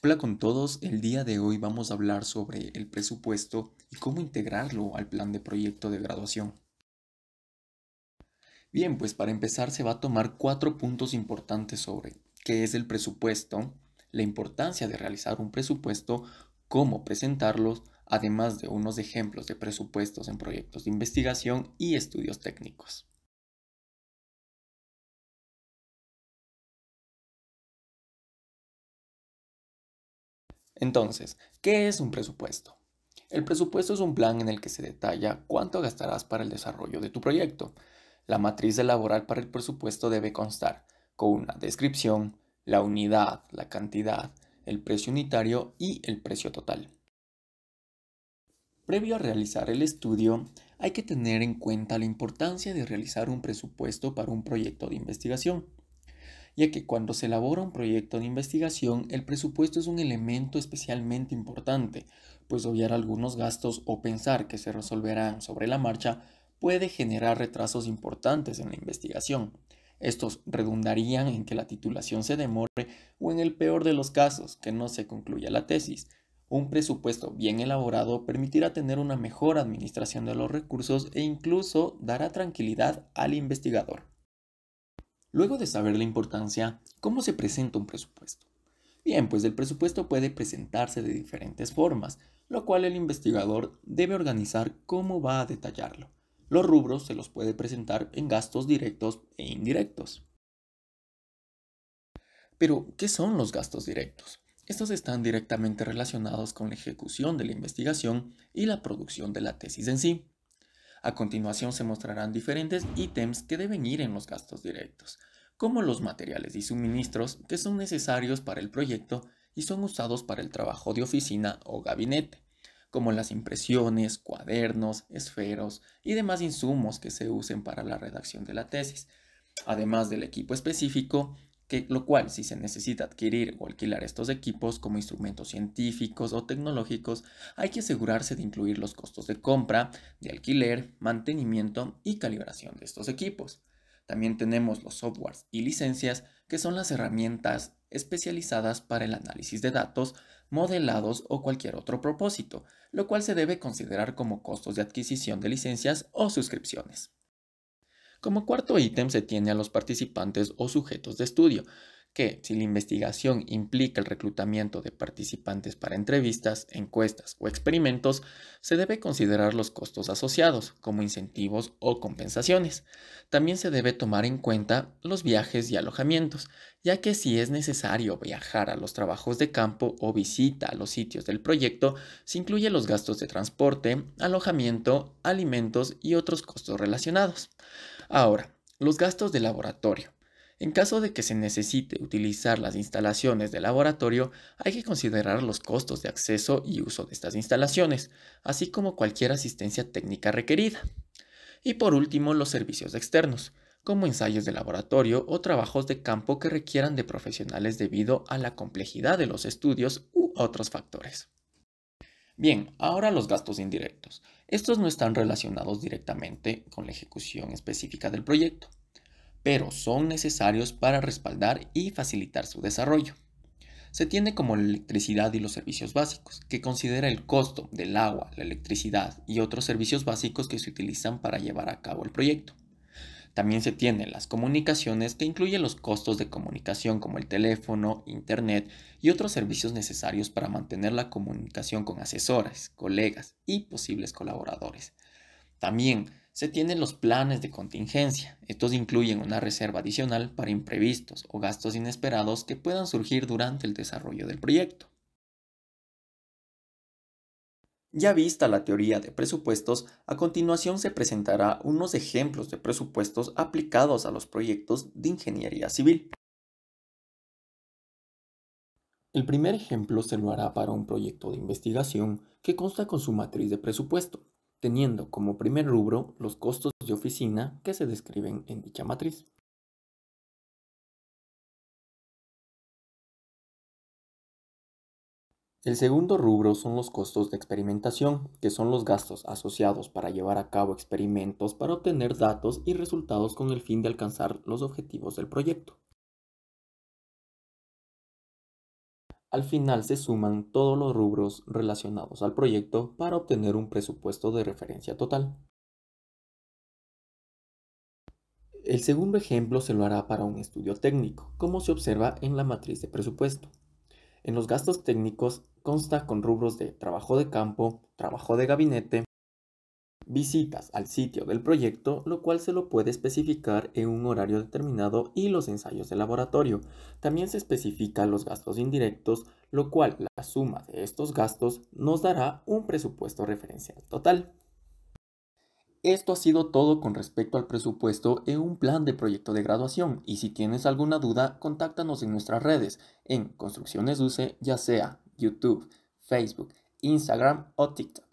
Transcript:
Hola con todos, el día de hoy vamos a hablar sobre el presupuesto y cómo integrarlo al plan de proyecto de graduación. Bien, pues para empezar se va a tomar cuatro puntos importantes sobre qué es el presupuesto, la importancia de realizar un presupuesto, cómo presentarlos, además de unos ejemplos de presupuestos en proyectos de investigación y estudios técnicos. Entonces, ¿qué es un presupuesto? El presupuesto es un plan en el que se detalla cuánto gastarás para el desarrollo de tu proyecto. La matriz laboral para el presupuesto debe constar con una descripción, la unidad, la cantidad, el precio unitario y el precio total. Previo a realizar el estudio, hay que tener en cuenta la importancia de realizar un presupuesto para un proyecto de investigación ya que cuando se elabora un proyecto de investigación, el presupuesto es un elemento especialmente importante, pues obviar algunos gastos o pensar que se resolverán sobre la marcha puede generar retrasos importantes en la investigación. Estos redundarían en que la titulación se demore o en el peor de los casos, que no se concluya la tesis. Un presupuesto bien elaborado permitirá tener una mejor administración de los recursos e incluso dará tranquilidad al investigador. Luego de saber la importancia, ¿cómo se presenta un presupuesto? Bien, pues el presupuesto puede presentarse de diferentes formas, lo cual el investigador debe organizar cómo va a detallarlo. Los rubros se los puede presentar en gastos directos e indirectos. Pero, ¿qué son los gastos directos? Estos están directamente relacionados con la ejecución de la investigación y la producción de la tesis en sí. A continuación se mostrarán diferentes ítems que deben ir en los gastos directos, como los materiales y suministros que son necesarios para el proyecto y son usados para el trabajo de oficina o gabinete, como las impresiones, cuadernos, esferos y demás insumos que se usen para la redacción de la tesis, además del equipo específico lo cual si se necesita adquirir o alquilar estos equipos como instrumentos científicos o tecnológicos, hay que asegurarse de incluir los costos de compra, de alquiler, mantenimiento y calibración de estos equipos. También tenemos los softwares y licencias, que son las herramientas especializadas para el análisis de datos, modelados o cualquier otro propósito, lo cual se debe considerar como costos de adquisición de licencias o suscripciones. Como cuarto ítem se tiene a los participantes o sujetos de estudio, que si la investigación implica el reclutamiento de participantes para entrevistas, encuestas o experimentos, se debe considerar los costos asociados, como incentivos o compensaciones. También se debe tomar en cuenta los viajes y alojamientos, ya que si es necesario viajar a los trabajos de campo o visita a los sitios del proyecto, se incluyen los gastos de transporte, alojamiento, alimentos y otros costos relacionados. Ahora, los gastos de laboratorio. En caso de que se necesite utilizar las instalaciones de laboratorio, hay que considerar los costos de acceso y uso de estas instalaciones, así como cualquier asistencia técnica requerida. Y por último, los servicios externos, como ensayos de laboratorio o trabajos de campo que requieran de profesionales debido a la complejidad de los estudios u otros factores. Bien, ahora los gastos indirectos. Estos no están relacionados directamente con la ejecución específica del proyecto pero son necesarios para respaldar y facilitar su desarrollo. Se tiene como la electricidad y los servicios básicos, que considera el costo del agua, la electricidad y otros servicios básicos que se utilizan para llevar a cabo el proyecto. También se tienen las comunicaciones, que incluyen los costos de comunicación como el teléfono, internet y otros servicios necesarios para mantener la comunicación con asesores, colegas y posibles colaboradores. También se tienen los planes de contingencia. Estos incluyen una reserva adicional para imprevistos o gastos inesperados que puedan surgir durante el desarrollo del proyecto. Ya vista la teoría de presupuestos, a continuación se presentará unos ejemplos de presupuestos aplicados a los proyectos de ingeniería civil. El primer ejemplo se lo hará para un proyecto de investigación que consta con su matriz de presupuesto, teniendo como primer rubro los costos de oficina que se describen en dicha matriz. El segundo rubro son los costos de experimentación, que son los gastos asociados para llevar a cabo experimentos para obtener datos y resultados con el fin de alcanzar los objetivos del proyecto. Al final se suman todos los rubros relacionados al proyecto para obtener un presupuesto de referencia total. El segundo ejemplo se lo hará para un estudio técnico, como se observa en la matriz de presupuesto. En los gastos técnicos consta con rubros de trabajo de campo, trabajo de gabinete, visitas al sitio del proyecto, lo cual se lo puede especificar en un horario determinado y los ensayos de laboratorio. También se especifican los gastos indirectos, lo cual la suma de estos gastos nos dará un presupuesto referencial total. Esto ha sido todo con respecto al presupuesto en un plan de proyecto de graduación y si tienes alguna duda, contáctanos en nuestras redes, en Construcciones UCE, ya sea YouTube, Facebook, Instagram o TikTok.